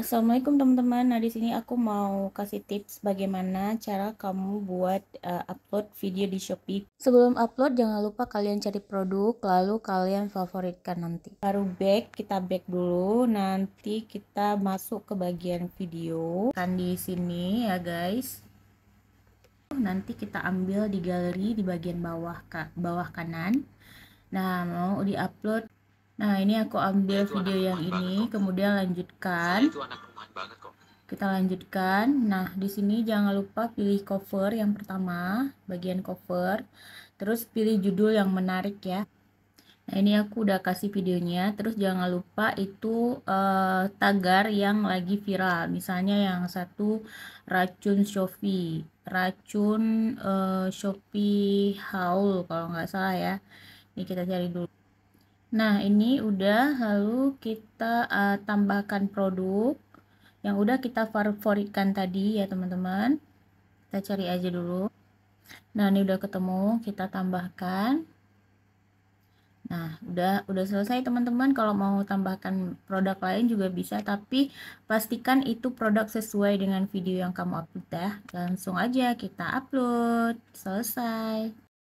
Assalamualaikum teman-teman. Nah, di sini aku mau kasih tips bagaimana cara kamu buat uh, upload video di Shopee. Sebelum upload jangan lupa kalian cari produk lalu kalian favoritkan nanti. Baru back, kita back dulu. Nanti kita masuk ke bagian video. Kan di sini ya, guys. Nanti kita ambil di galeri di bagian bawah ka bawah kanan. Nah, mau di upload. Nah, ini aku ambil video yang ini, kemudian lanjutkan. Kita lanjutkan. Nah, di sini jangan lupa pilih cover yang pertama, bagian cover. Terus pilih judul yang menarik ya. Nah, ini aku udah kasih videonya. Terus jangan lupa itu eh, tagar yang lagi viral. Misalnya yang satu racun Shopee, racun eh, Shopee Haul kalau nggak salah ya. Ini kita cari dulu. Nah, ini udah lalu kita uh, tambahkan produk yang udah kita favoritkan tadi ya, teman-teman. Kita cari aja dulu. Nah, ini udah ketemu, kita tambahkan. Nah, udah udah selesai teman-teman. Kalau mau tambahkan produk lain juga bisa, tapi pastikan itu produk sesuai dengan video yang kamu upload ya. Langsung aja kita upload. Selesai.